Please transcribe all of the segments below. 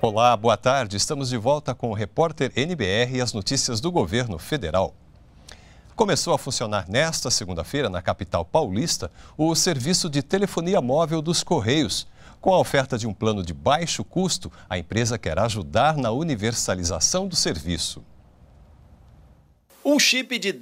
Olá, boa tarde. Estamos de volta com o repórter NBR e as notícias do governo federal. Começou a funcionar nesta segunda-feira, na capital paulista, o serviço de telefonia móvel dos Correios, com a oferta de um plano de baixo custo, a empresa quer ajudar na universalização do serviço. Um chip de R$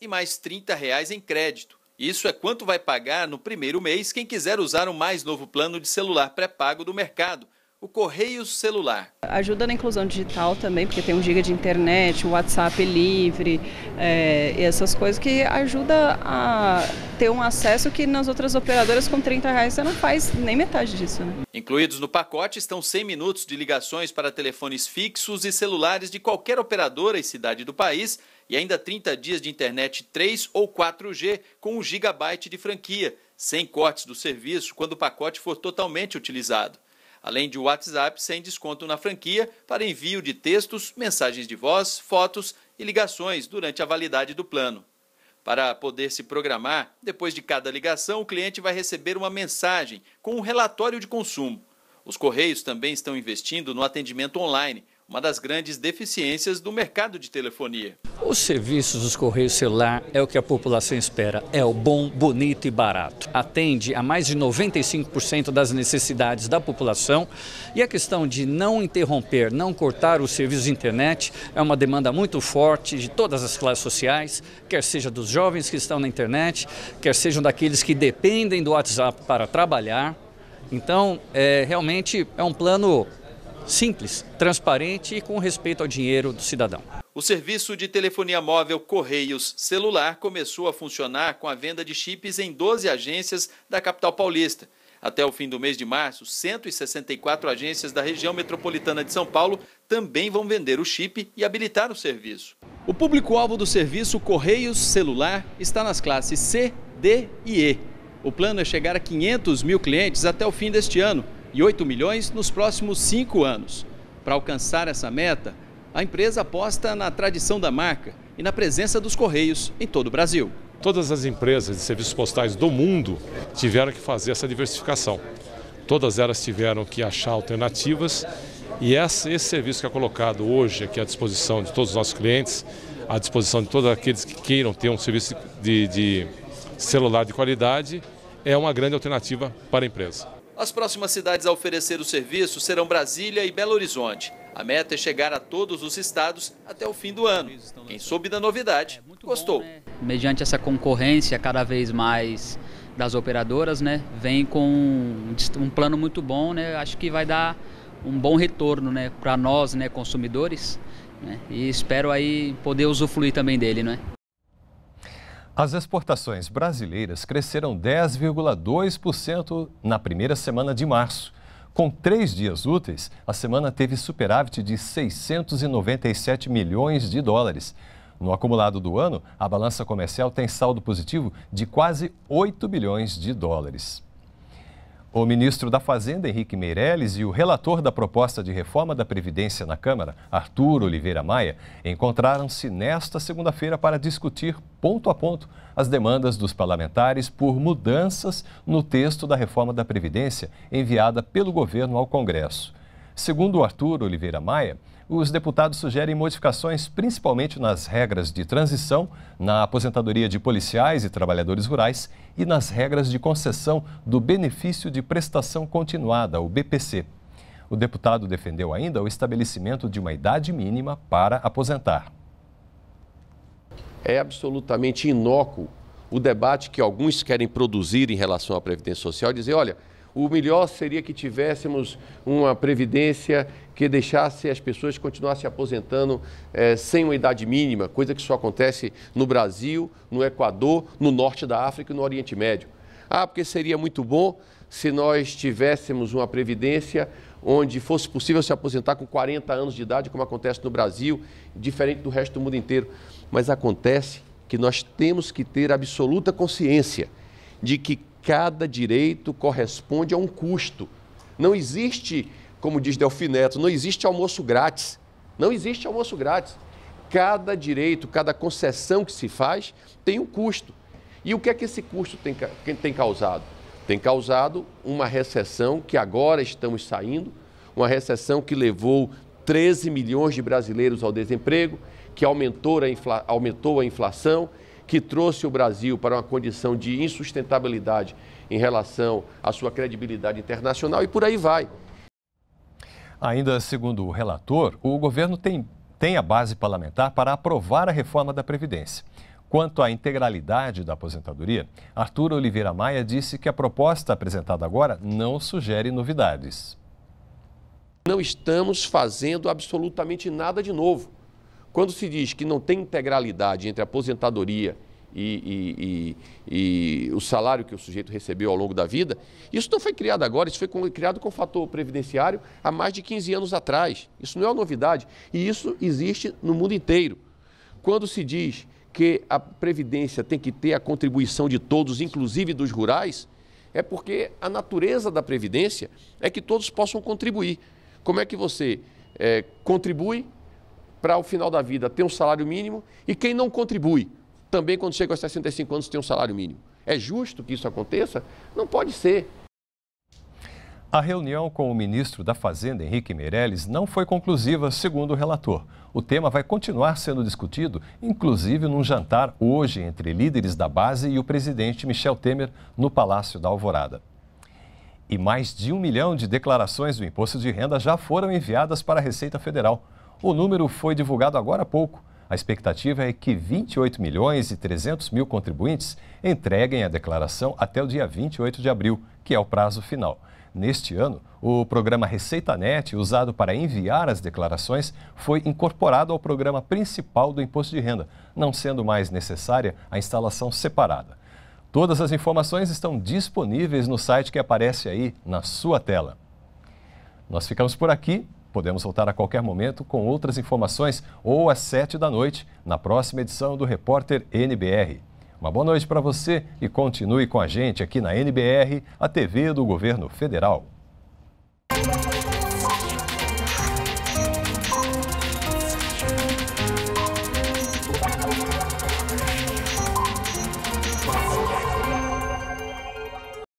e mais R$ reais em crédito. Isso é quanto vai pagar no primeiro mês quem quiser usar o mais novo plano de celular pré-pago do mercado, o correio celular. Ajuda na inclusão digital também, porque tem um giga de internet, o WhatsApp livre, é, e essas coisas que ajuda a ter um acesso que nas outras operadoras com 30 reais você não faz nem metade disso. Né? Incluídos no pacote estão 100 minutos de ligações para telefones fixos e celulares de qualquer operadora e cidade do país, e ainda 30 dias de internet 3 ou 4G com 1 gigabyte de franquia, sem cortes do serviço quando o pacote for totalmente utilizado além de WhatsApp sem desconto na franquia para envio de textos, mensagens de voz, fotos e ligações durante a validade do plano. Para poder se programar, depois de cada ligação, o cliente vai receber uma mensagem com um relatório de consumo. Os Correios também estão investindo no atendimento online, uma das grandes deficiências do mercado de telefonia. Os serviços dos Correios Celular é o que a população espera. É o bom, bonito e barato. Atende a mais de 95% das necessidades da população e a questão de não interromper, não cortar os serviços de internet é uma demanda muito forte de todas as classes sociais, quer seja dos jovens que estão na internet, quer sejam daqueles que dependem do WhatsApp para trabalhar. Então, é, realmente é um plano simples, transparente e com respeito ao dinheiro do cidadão. O serviço de telefonia móvel Correios Celular começou a funcionar com a venda de chips em 12 agências da capital paulista. Até o fim do mês de março, 164 agências da região metropolitana de São Paulo também vão vender o chip e habilitar o serviço. O público-alvo do serviço Correios Celular está nas classes C, D e E. O plano é chegar a 500 mil clientes até o fim deste ano e 8 milhões nos próximos cinco anos. Para alcançar essa meta, a empresa aposta na tradição da marca e na presença dos Correios em todo o Brasil. Todas as empresas de serviços postais do mundo tiveram que fazer essa diversificação. Todas elas tiveram que achar alternativas e esse serviço que é colocado hoje aqui à disposição de todos os nossos clientes, à disposição de todos aqueles que queiram ter um serviço de, de celular de qualidade, é uma grande alternativa para a empresa. As próximas cidades a oferecer o serviço serão Brasília e Belo Horizonte. A meta é chegar a todos os estados até o fim do ano. Quem soube da novidade, é gostou. Né? Mediante essa concorrência cada vez mais das operadoras, né, vem com um plano muito bom, né, acho que vai dar um bom retorno, né, para nós, né, consumidores, né, e espero aí poder usufruir também dele, né. As exportações brasileiras cresceram 10,2% na primeira semana de março. Com três dias úteis, a semana teve superávit de 697 milhões de dólares. No acumulado do ano, a balança comercial tem saldo positivo de quase 8 bilhões de dólares. O ministro da Fazenda, Henrique Meirelles, e o relator da proposta de reforma da Previdência na Câmara, Arthur Oliveira Maia, encontraram-se nesta segunda-feira para discutir ponto a ponto as demandas dos parlamentares por mudanças no texto da reforma da Previdência enviada pelo governo ao Congresso. Segundo Arthur Oliveira Maia, os deputados sugerem modificações principalmente nas regras de transição, na aposentadoria de policiais e trabalhadores rurais e nas regras de concessão do benefício de prestação continuada, o BPC. O deputado defendeu ainda o estabelecimento de uma idade mínima para aposentar. É absolutamente inócuo o debate que alguns querem produzir em relação à Previdência Social, dizer, olha, o melhor seria que tivéssemos uma previdência que deixasse as pessoas continuassem se aposentando eh, sem uma idade mínima, coisa que só acontece no Brasil, no Equador, no norte da África e no Oriente Médio. Ah, porque seria muito bom se nós tivéssemos uma previdência onde fosse possível se aposentar com 40 anos de idade, como acontece no Brasil, diferente do resto do mundo inteiro. Mas acontece que nós temos que ter absoluta consciência de que cada direito corresponde a um custo. Não existe, como diz Neto, não existe almoço grátis. Não existe almoço grátis. Cada direito, cada concessão que se faz tem um custo. E o que é que esse custo tem, tem causado? Tem causado uma recessão que agora estamos saindo, uma recessão que levou 13 milhões de brasileiros ao desemprego, que aumentou a, infla, aumentou a inflação, que trouxe o Brasil para uma condição de insustentabilidade em relação à sua credibilidade internacional e por aí vai. Ainda segundo o relator, o governo tem, tem a base parlamentar para aprovar a reforma da Previdência. Quanto à integralidade da aposentadoria, Arthur Oliveira Maia disse que a proposta apresentada agora não sugere novidades. Não estamos fazendo absolutamente nada de novo. Quando se diz que não tem integralidade entre a aposentadoria e, e, e, e, o salário que o sujeito recebeu ao longo da vida, isso não foi criado agora, isso foi criado com o fator previdenciário há mais de 15 anos atrás. Isso não é uma novidade e isso existe no mundo inteiro. Quando se diz que a previdência tem que ter a contribuição de todos, inclusive dos rurais, é porque a natureza da previdência é que todos possam contribuir. Como é que você é, contribui para o final da vida ter um salário mínimo e quem não contribui também quando chega aos 65 anos tem um salário mínimo. É justo que isso aconteça? Não pode ser. A reunião com o ministro da Fazenda, Henrique Meirelles, não foi conclusiva, segundo o relator. O tema vai continuar sendo discutido, inclusive num jantar hoje entre líderes da base e o presidente Michel Temer no Palácio da Alvorada. E mais de um milhão de declarações do imposto de renda já foram enviadas para a Receita Federal. O número foi divulgado agora há pouco. A expectativa é que 28 milhões e 300 mil contribuintes entreguem a declaração até o dia 28 de abril, que é o prazo final. Neste ano, o programa ReceitaNet, usado para enviar as declarações, foi incorporado ao programa principal do Imposto de Renda, não sendo mais necessária a instalação separada. Todas as informações estão disponíveis no site que aparece aí na sua tela. Nós ficamos por aqui. Podemos voltar a qualquer momento com outras informações ou às sete da noite na próxima edição do Repórter NBR. Uma boa noite para você e continue com a gente aqui na NBR, a TV do Governo Federal.